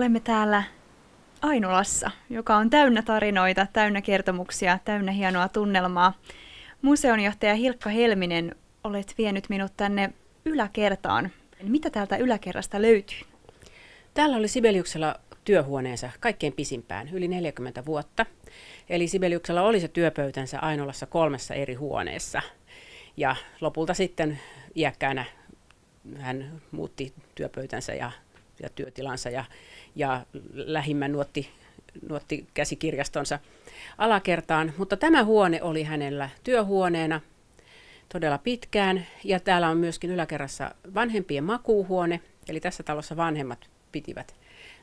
Olemme täällä ainulassa, joka on täynnä tarinoita, täynnä kertomuksia, täynnä hienoa tunnelmaa. Museonjohtaja Hilkka Helminen, olet vienyt minut tänne yläkertaan. Mitä täältä yläkerrasta löytyy? Täällä oli Sibeliuksella työhuoneensa kaikkein pisimpään, yli 40 vuotta. Eli Sibeliuksella oli se työpöytänsä Ainolassa kolmessa eri huoneessa. Ja lopulta sitten iäkkäänä hän muutti työpöytänsä ja ja työtilansa ja, ja lähimmän nuotti, nuotti käsikirjastonsa alakertaan. Mutta tämä huone oli hänellä työhuoneena todella pitkään ja täällä on myöskin yläkerrassa vanhempien makuuhuone, eli tässä talossa vanhemmat pitivät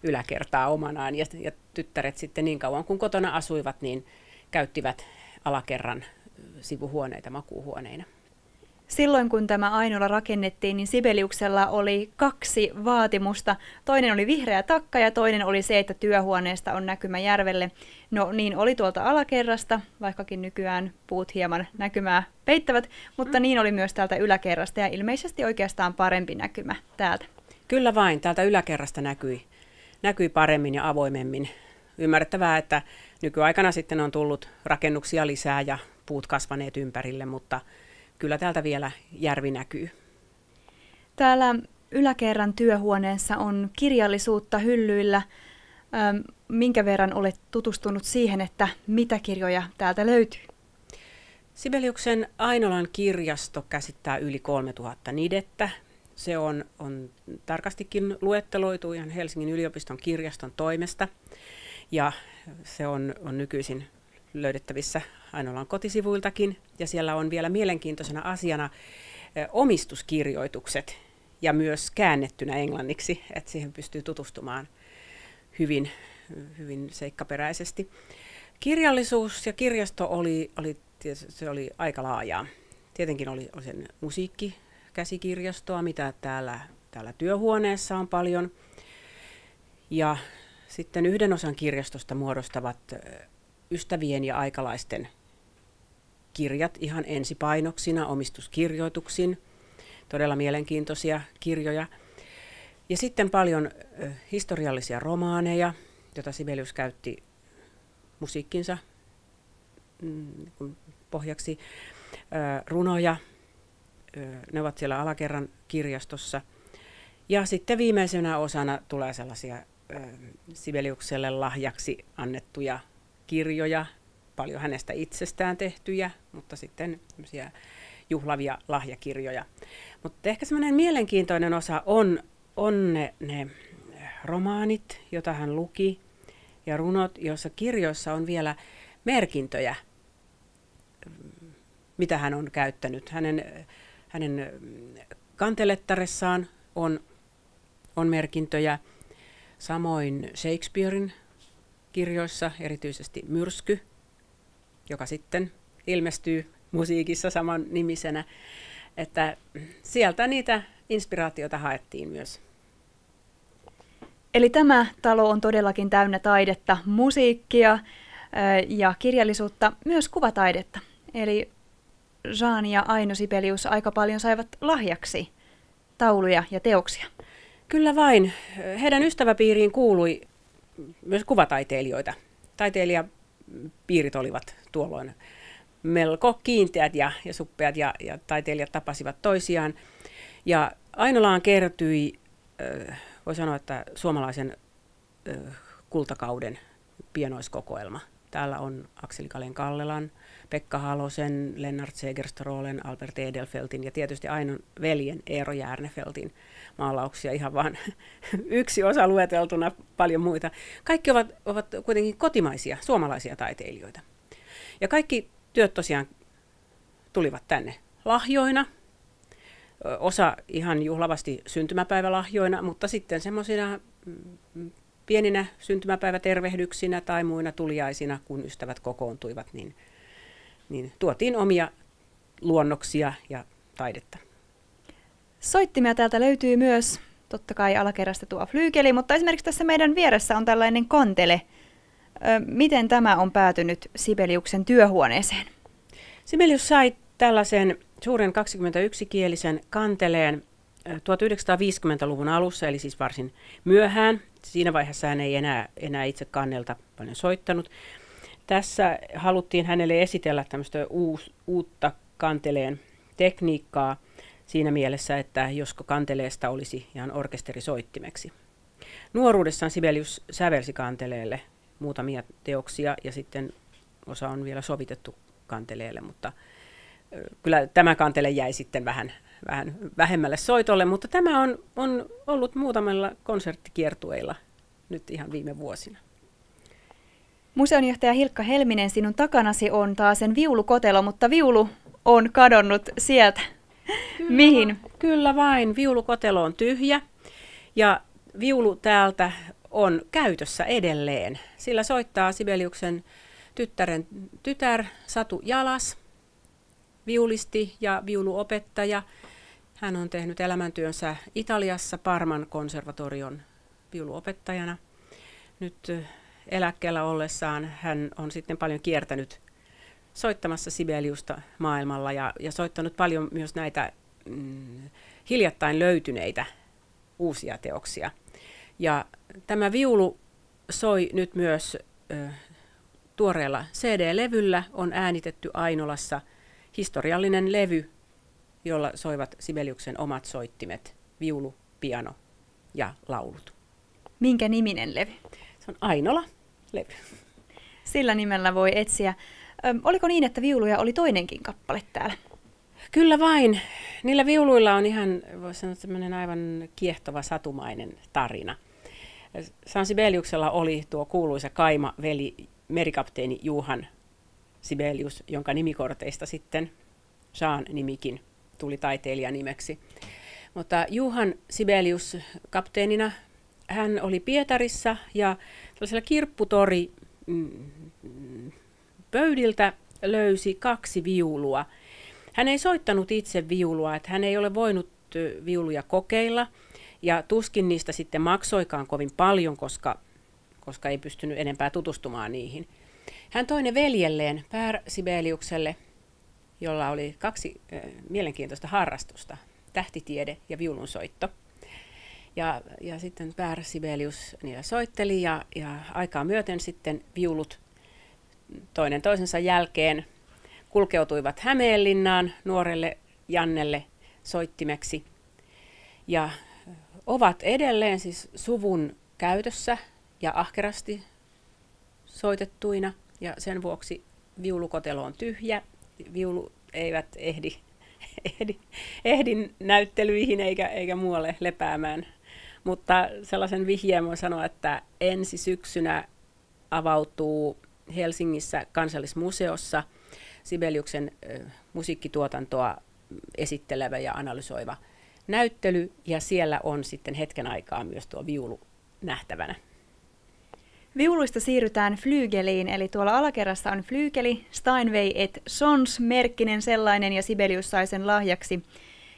yläkertaa omanaan ja, ja tyttäret sitten niin kauan kun kotona asuivat, niin käyttivät alakerran sivuhuoneita makuuhuoneina. Silloin kun tämä Ainola rakennettiin, niin Sibeliuksella oli kaksi vaatimusta. Toinen oli vihreä takka ja toinen oli se, että työhuoneesta on näkymä järvelle. No niin oli tuolta alakerrasta, vaikkakin nykyään puut hieman näkymää peittävät, mutta niin oli myös täältä yläkerrasta ja ilmeisesti oikeastaan parempi näkymä täältä. Kyllä vain, täältä yläkerrasta näkyi, näkyi paremmin ja avoimemmin. Ymmärrettävää, että nykyaikana sitten on tullut rakennuksia lisää ja puut kasvaneet ympärille, mutta kyllä täältä vielä järvi näkyy. Täällä yläkerran työhuoneessa on kirjallisuutta hyllyillä. Ähm, minkä verran olet tutustunut siihen, että mitä kirjoja täältä löytyy? Sibeliuksen Ainolan kirjasto käsittää yli 3000 nidettä. Se on, on tarkastikin luetteloitu ihan Helsingin yliopiston kirjaston toimesta ja se on, on nykyisin löydettävissä Ainolan kotisivuiltakin. Ja siellä on vielä mielenkiintoisena asiana omistuskirjoitukset ja myös käännettynä englanniksi, että siihen pystyy tutustumaan hyvin, hyvin seikkaperäisesti. Kirjallisuus ja kirjasto oli, oli, se oli aika laajaa. Tietenkin oli, oli sen musiikkikäsikirjastoa, mitä täällä, täällä työhuoneessa on paljon. Ja sitten yhden osan kirjastosta muodostavat ystävien ja aikalaisten kirjat ihan ensipainoksina, omistuskirjoituksin, todella mielenkiintoisia kirjoja. Ja sitten paljon historiallisia romaaneja, joita Sibelius käytti musiikkinsa mm, pohjaksi, runoja, ne ovat siellä alakerran kirjastossa. Ja sitten viimeisenä osana tulee sellaisia Sibeliukselle lahjaksi annettuja kirjoja, paljon hänestä itsestään tehtyjä, mutta sitten juhlavia lahjakirjoja. Mutta ehkä semmoinen mielenkiintoinen osa on, on ne, ne äh, romaanit, joita hän luki, ja runot, joissa kirjoissa on vielä merkintöjä, mitä hän on käyttänyt. Hänen, hänen äh, kantelettaressaan on, on merkintöjä, samoin Shakespearein kirjoissa, erityisesti Myrsky, joka sitten ilmestyy musiikissa saman nimisenä. Että sieltä niitä inspiraatiota haettiin myös. Eli tämä talo on todellakin täynnä taidetta, musiikkia ja kirjallisuutta, myös kuvataidetta. Eli Jean ja Aino Sibelius aika paljon saivat lahjaksi tauluja ja teoksia. Kyllä vain. Heidän ystäväpiiriin kuului myös kuvataiteilijoita. Taiteilijapiirit olivat tuolloin melko kiinteät ja, ja suppeat ja, ja taiteilijat tapasivat toisiaan. Ja Ainolaan kertyi, voi sanoa, että suomalaisen kultakauden pienoiskokoelma – Täällä on Akseli Kalen Kallelan, Pekka Halosen, Lennart Segerstroolen, Albert Edelfeltin ja tietysti Ainon veljen Eero Järnefeltin maalauksia ihan vain yksi osa lueteltuna, paljon muita. Kaikki ovat, ovat kuitenkin kotimaisia, suomalaisia taiteilijoita. Ja kaikki työt tosiaan tulivat tänne lahjoina, osa ihan juhlavasti syntymäpäivälahjoina, mutta sitten semmoisina mm, pieninä syntymäpäivätervehdyksinä tai muina tuliaisina, kun ystävät kokoontuivat, niin, niin tuotiin omia luonnoksia ja taidetta. Soittimia täältä löytyy myös, totta kai alakerrasta tuo flyykeli, mutta esimerkiksi tässä meidän vieressä on tällainen kantele. Ö, miten tämä on päätynyt Sibeliuksen työhuoneeseen? Sibelius sai tällaisen suuren 21-kielisen kanteleen 1950-luvun alussa, eli siis varsin myöhään. Siinä vaiheessa hän ei enää, enää itse kannelta paljon soittanut. Tässä haluttiin hänelle esitellä tämmöistä uus, uutta kanteleen tekniikkaa siinä mielessä, että josko kanteleesta olisi ihan orkesterisoittimeksi. Nuoruudessaan Sibelius sävelsi kanteleelle muutamia teoksia ja sitten osa on vielä sovitettu kanteleelle, mutta kyllä tämä kantele jäi sitten vähän vähän vähemmälle soitolle, mutta tämä on, on ollut muutamalla konserttikiertueilla nyt ihan viime vuosina. Museonjohtaja Hilkka Helminen, sinun takanasi on taas sen viulukotelo, mutta viulu on kadonnut sieltä. Kyllä, Mihin? Kyllä vain, viulukotelo on tyhjä ja viulu täältä on käytössä edelleen. Sillä soittaa Sibeliuksen tyttären tytär Satu Jalas viulisti ja viuluopettaja. Hän on tehnyt elämäntyönsä Italiassa Parman konservatorion viuluopettajana. Nyt eläkkeellä ollessaan hän on sitten paljon kiertänyt soittamassa Sibeliusta maailmalla ja, ja soittanut paljon myös näitä mm, hiljattain löytyneitä uusia teoksia. Ja tämä viulu soi nyt myös ö, tuoreella CD-levyllä, on äänitetty Ainolassa – historiallinen levy, jolla soivat Sibeliuksen omat soittimet, viulu, piano ja laulut. Minkä niminen levy? Se on Ainola-levy. Sillä nimellä voi etsiä. oliko niin, että viuluja oli toinenkin kappale täällä? Kyllä vain. Niillä viuluilla on ihan, voisi sanoa, semmoinen aivan kiehtova satumainen tarina. Sansi Beliuksella oli tuo kuuluisa Kaima-veli merikapteeni Juhan Sibelius, jonka nimikorteista sitten Saan nimikin tuli taiteilijan nimeksi. Mutta Juhan Sibelius kapteenina, hän oli Pietarissa ja tällaisella kirpputori mm, pöydiltä löysi kaksi viulua. Hän ei soittanut itse viulua, että hän ei ole voinut viuluja kokeilla ja tuskin niistä sitten maksoikaan kovin paljon, koska, koska ei pystynyt enempää tutustumaan niihin. Hän toi ne veljelleen Pär Sibeliukselle, jolla oli kaksi mielenkiintoista harrastusta, tähtitiede ja viulunsoitto. Ja, ja sitten Pär Sibelius niillä soitteli ja, ja aikaa myöten sitten viulut toinen toisensa jälkeen kulkeutuivat Hämeenlinnaan nuorelle Jannelle soittimeksi ja ovat edelleen siis suvun käytössä ja ahkerasti soitettuina ja sen vuoksi viulukotelo on tyhjä. Viulu eivät ehdi, ehdi, ehdi näyttelyihin eikä, eikä muualle lepäämään. Mutta sellaisen vihjeen voin sanoa, että ensi syksynä avautuu Helsingissä kansallismuseossa Sibeliuksen musiikkituotantoa esittelevä ja analysoiva näyttely, ja siellä on sitten hetken aikaa myös tuo viulu nähtävänä. Viuluista siirrytään flyygeliin, eli tuolla alakerrassa on flyygeli, Steinway et Sons, merkkinen sellainen, ja Sibelius sai sen lahjaksi,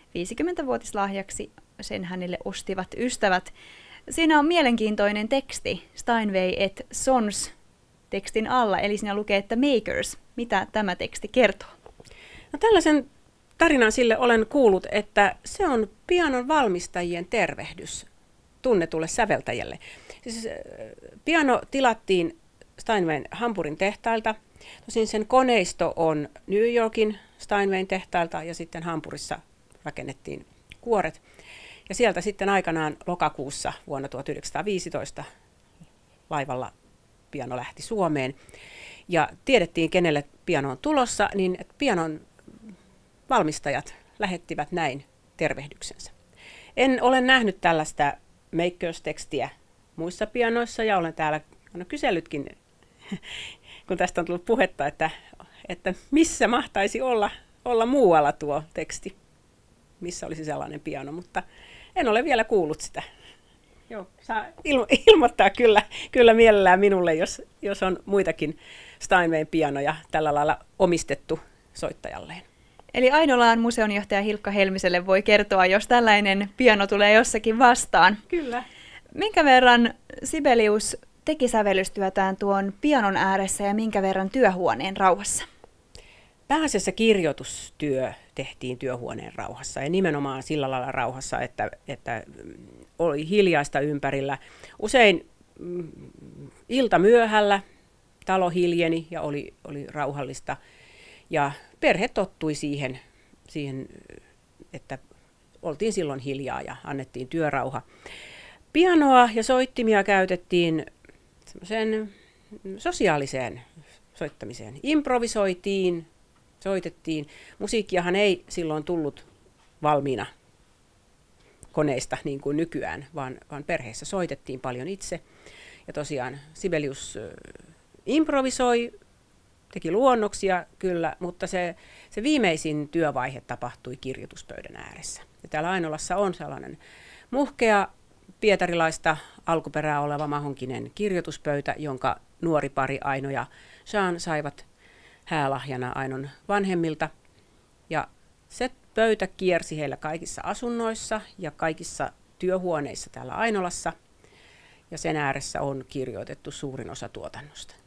50-vuotislahjaksi, sen hänelle ostivat ystävät. Siinä on mielenkiintoinen teksti, Steinway et Sons, tekstin alla, eli siinä lukee, että Makers. Mitä tämä teksti kertoo? No tällaisen tarinan sille olen kuullut, että se on pianon valmistajien tervehdys tunnetulle säveltäjälle. Siis, äh, piano tilattiin Steinwayn Hampurin tehtailta. Tosin sen koneisto on New Yorkin Steinwayn tehtailta ja sitten Hampurissa rakennettiin kuoret. Ja sieltä sitten aikanaan lokakuussa vuonna 1915 laivalla piano lähti Suomeen. Ja tiedettiin, kenelle piano on tulossa, niin pianon valmistajat lähettivät näin tervehdyksensä. En ole nähnyt tällaista makers-tekstiä muissa pianoissa ja olen täällä no, kysellytkin, kun tästä on tullut puhetta, että, että missä mahtaisi olla, olla muualla tuo teksti, missä olisi sellainen piano, mutta en ole vielä kuullut sitä. Joo, saa ilmo- ilmoittaa kyllä, kyllä mielellään minulle, jos, jos on muitakin Steinwayn pianoja tällä lailla omistettu soittajalleen. Eli Ainolaan museonjohtaja Hilkka Helmiselle voi kertoa, jos tällainen piano tulee jossakin vastaan. Kyllä. Minkä verran Sibelius teki sävellystyötään tuon pianon ääressä ja minkä verran työhuoneen rauhassa? Pääasiassa kirjoitustyö tehtiin työhuoneen rauhassa ja nimenomaan sillä lailla rauhassa, että, että mm, oli hiljaista ympärillä. Usein mm, ilta myöhällä talo hiljeni ja oli, oli rauhallista ja perhe tottui siihen, siihen, että oltiin silloin hiljaa ja annettiin työrauha. Pianoa ja soittimia käytettiin sosiaaliseen soittamiseen. Improvisoitiin, soitettiin. Musiikkiahan ei silloin tullut valmiina koneista niin kuin nykyään, vaan, vaan perheessä soitettiin paljon itse. Ja tosiaan Sibelius improvisoi, teki luonnoksia kyllä, mutta se, se viimeisin työvaihe tapahtui kirjoituspöydän ääressä. Ja täällä Ainolassa on sellainen muhkea pietarilaista alkuperää oleva mahonkinen kirjoituspöytä, jonka nuori pari Aino ja Saan saivat häälahjana Ainon vanhemmilta. Ja se pöytä kiersi heillä kaikissa asunnoissa ja kaikissa työhuoneissa täällä Ainolassa. Ja sen ääressä on kirjoitettu suurin osa tuotannosta.